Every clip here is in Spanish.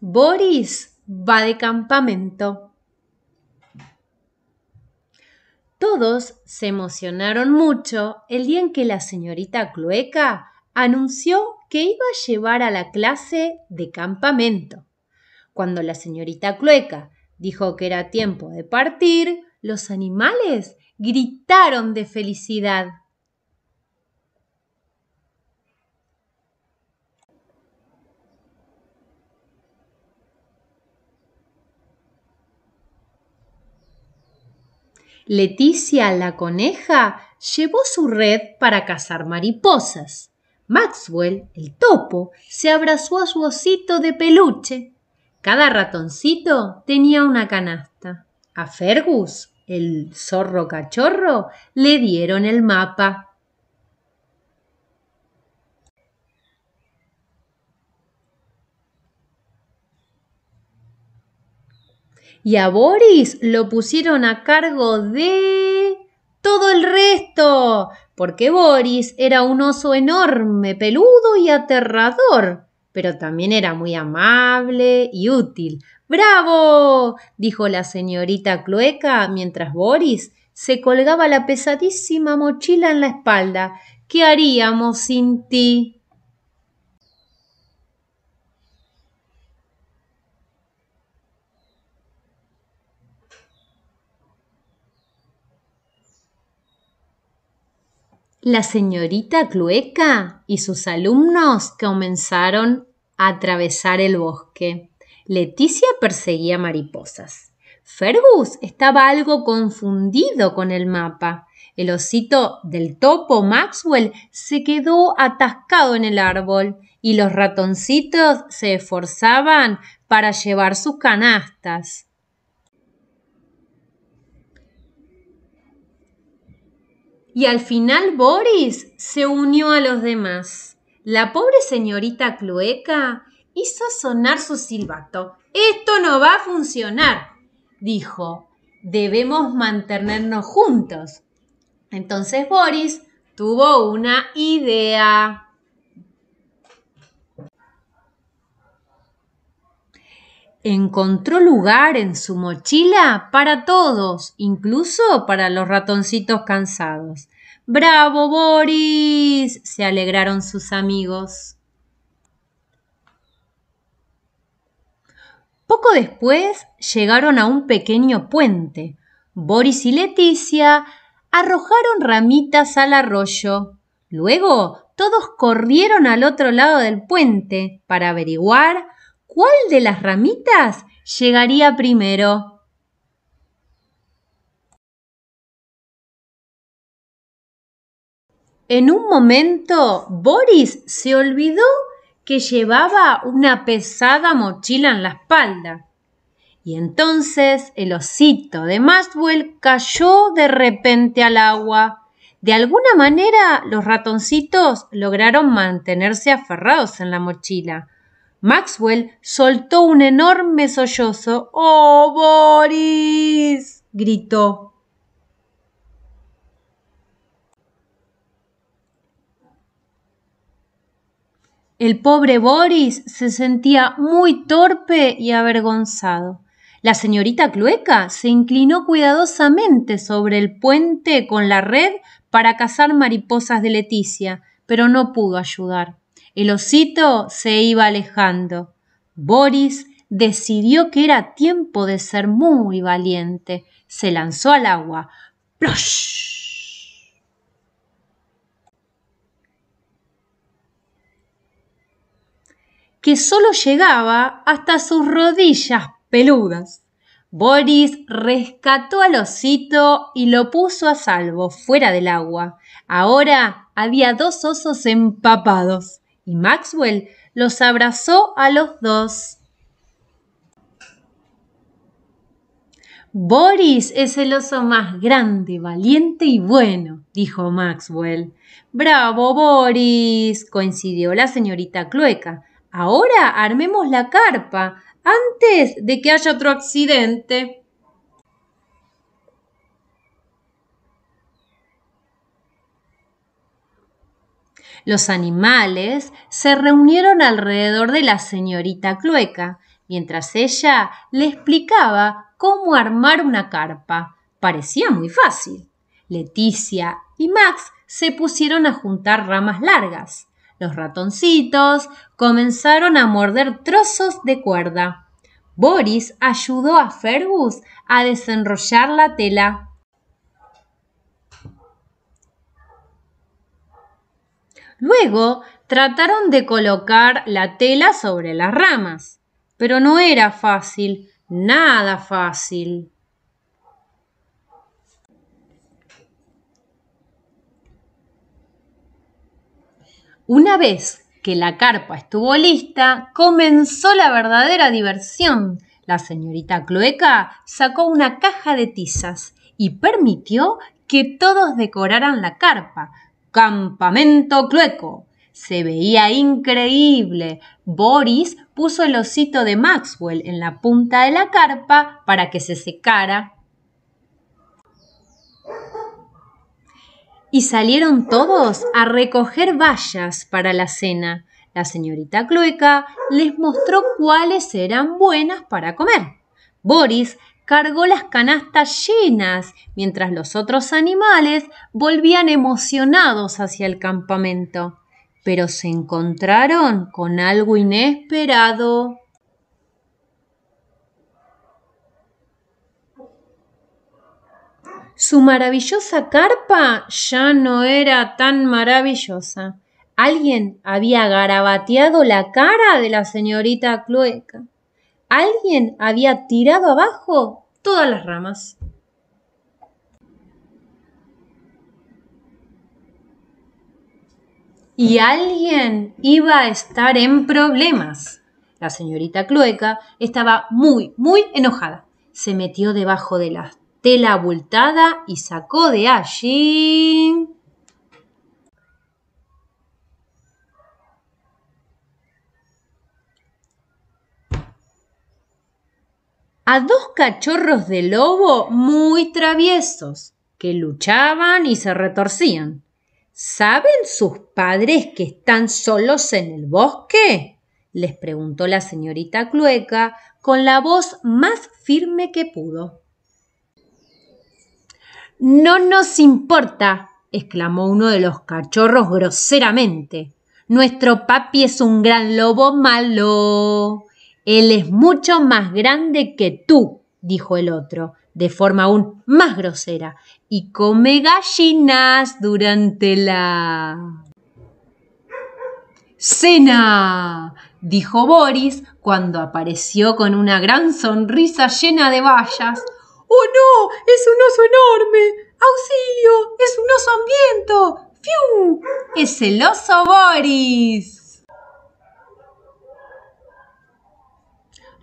Boris va de campamento. Todos se emocionaron mucho el día en que la señorita Clueca anunció que iba a llevar a la clase de campamento. Cuando la señorita Clueca dijo que era tiempo de partir, los animales gritaron de felicidad. Leticia la coneja llevó su red para cazar mariposas. Maxwell, el topo, se abrazó a su osito de peluche. Cada ratoncito tenía una canasta. A Fergus, el zorro cachorro, le dieron el mapa. Y a Boris lo pusieron a cargo de todo el resto, porque Boris era un oso enorme, peludo y aterrador, pero también era muy amable y útil. ¡Bravo! dijo la señorita Clueca mientras Boris se colgaba la pesadísima mochila en la espalda. ¿Qué haríamos sin ti? la señorita Clueca y sus alumnos comenzaron a atravesar el bosque. Leticia perseguía mariposas. Fergus estaba algo confundido con el mapa. El osito del topo Maxwell se quedó atascado en el árbol y los ratoncitos se esforzaban para llevar sus canastas. Y al final Boris se unió a los demás. La pobre señorita Clueca hizo sonar su silbato. Esto no va a funcionar, dijo. Debemos mantenernos juntos. Entonces Boris tuvo una idea. encontró lugar en su mochila para todos, incluso para los ratoncitos cansados. ¡Bravo, Boris! se alegraron sus amigos. Poco después llegaron a un pequeño puente. Boris y Leticia arrojaron ramitas al arroyo. Luego todos corrieron al otro lado del puente para averiguar cuál de las ramitas llegaría primero. En un momento, Boris se olvidó que llevaba una pesada mochila en la espalda. Y entonces el osito de Maxwell cayó de repente al agua. De alguna manera, los ratoncitos lograron mantenerse aferrados en la mochila, Maxwell soltó un enorme sollozo. ¡Oh, Boris! gritó. El pobre Boris se sentía muy torpe y avergonzado. La señorita Clueca se inclinó cuidadosamente sobre el puente con la red para cazar mariposas de Leticia, pero no pudo ayudar. El osito se iba alejando. Boris decidió que era tiempo de ser muy valiente. Se lanzó al agua. ¡Plosh! que solo llegaba hasta sus rodillas peludas. Boris rescató al osito y lo puso a salvo fuera del agua. Ahora había dos osos empapados y Maxwell los abrazó a los dos. Boris es el oso más grande, valiente y bueno, dijo Maxwell. Bravo, Boris, coincidió la señorita Clueca. Ahora armemos la carpa, antes de que haya otro accidente. Los animales se reunieron alrededor de la señorita Clueca, mientras ella le explicaba cómo armar una carpa. Parecía muy fácil. Leticia y Max se pusieron a juntar ramas largas. Los ratoncitos comenzaron a morder trozos de cuerda. Boris ayudó a Fergus a desenrollar la tela. Luego trataron de colocar la tela sobre las ramas, pero no era fácil, nada fácil. Una vez que la carpa estuvo lista, comenzó la verdadera diversión. La señorita Cloeca sacó una caja de tizas y permitió que todos decoraran la carpa, Campamento Clueco. Se veía increíble. Boris puso el osito de Maxwell en la punta de la carpa para que se secara. Y salieron todos a recoger vallas para la cena. La señorita Clueca les mostró cuáles eran buenas para comer. Boris cargó las canastas llenas, mientras los otros animales volvían emocionados hacia el campamento. Pero se encontraron con algo inesperado. Su maravillosa carpa ya no era tan maravillosa. Alguien había garabateado la cara de la señorita Clueca. Alguien había tirado abajo todas las ramas. Y alguien iba a estar en problemas. La señorita Clueca estaba muy, muy enojada. Se metió debajo de la tela abultada y sacó de allí a dos cachorros de lobo muy traviesos, que luchaban y se retorcían. ¿Saben sus padres que están solos en el bosque? les preguntó la señorita Clueca con la voz más firme que pudo. No nos importa, exclamó uno de los cachorros groseramente. Nuestro papi es un gran lobo malo. Él es mucho más grande que tú, dijo el otro, de forma aún más grosera, y come gallinas durante la cena, dijo Boris cuando apareció con una gran sonrisa llena de vallas. ¡Oh no! ¡Es un oso enorme! ¡Auxilio! ¡Es un oso hambriento! ¡Fiu! ¡Es el oso Boris!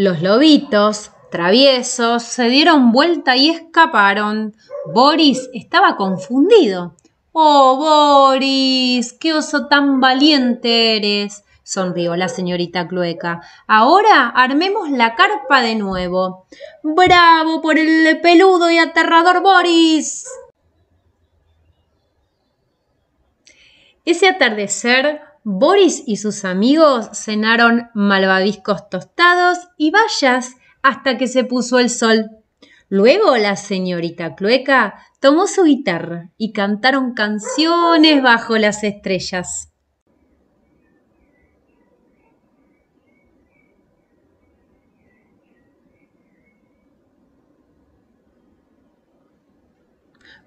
Los lobitos, traviesos, se dieron vuelta y escaparon. Boris estaba confundido. Oh, Boris, qué oso tan valiente eres, sonrió la señorita Clueca. Ahora armemos la carpa de nuevo. Bravo por el peludo y aterrador Boris. Ese atardecer Boris y sus amigos cenaron malvaviscos tostados y bayas hasta que se puso el sol. Luego la señorita Clueca tomó su guitarra y cantaron canciones bajo las estrellas.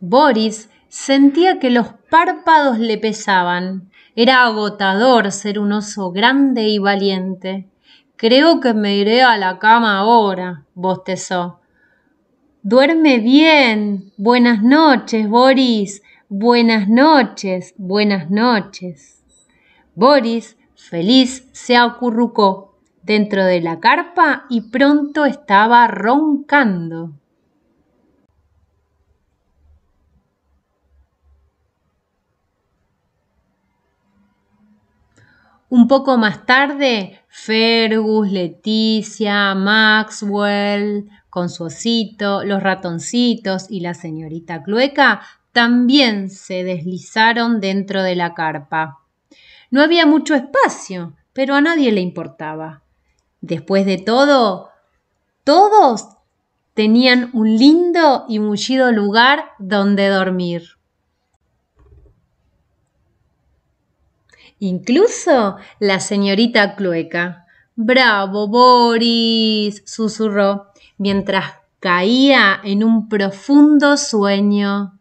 Boris sentía que los párpados le pesaban era agotador ser un oso grande y valiente. Creo que me iré a la cama ahora, bostezó. Duerme bien. Buenas noches, Boris. Buenas noches, buenas noches. Boris, feliz, se acurrucó dentro de la carpa y pronto estaba roncando. Un poco más tarde, Fergus, Leticia, Maxwell, con su osito, los ratoncitos y la señorita Clueca también se deslizaron dentro de la carpa. No había mucho espacio, pero a nadie le importaba. Después de todo, todos tenían un lindo y mullido lugar donde dormir. incluso la señorita Clueca. Bravo, Boris, susurró, mientras caía en un profundo sueño.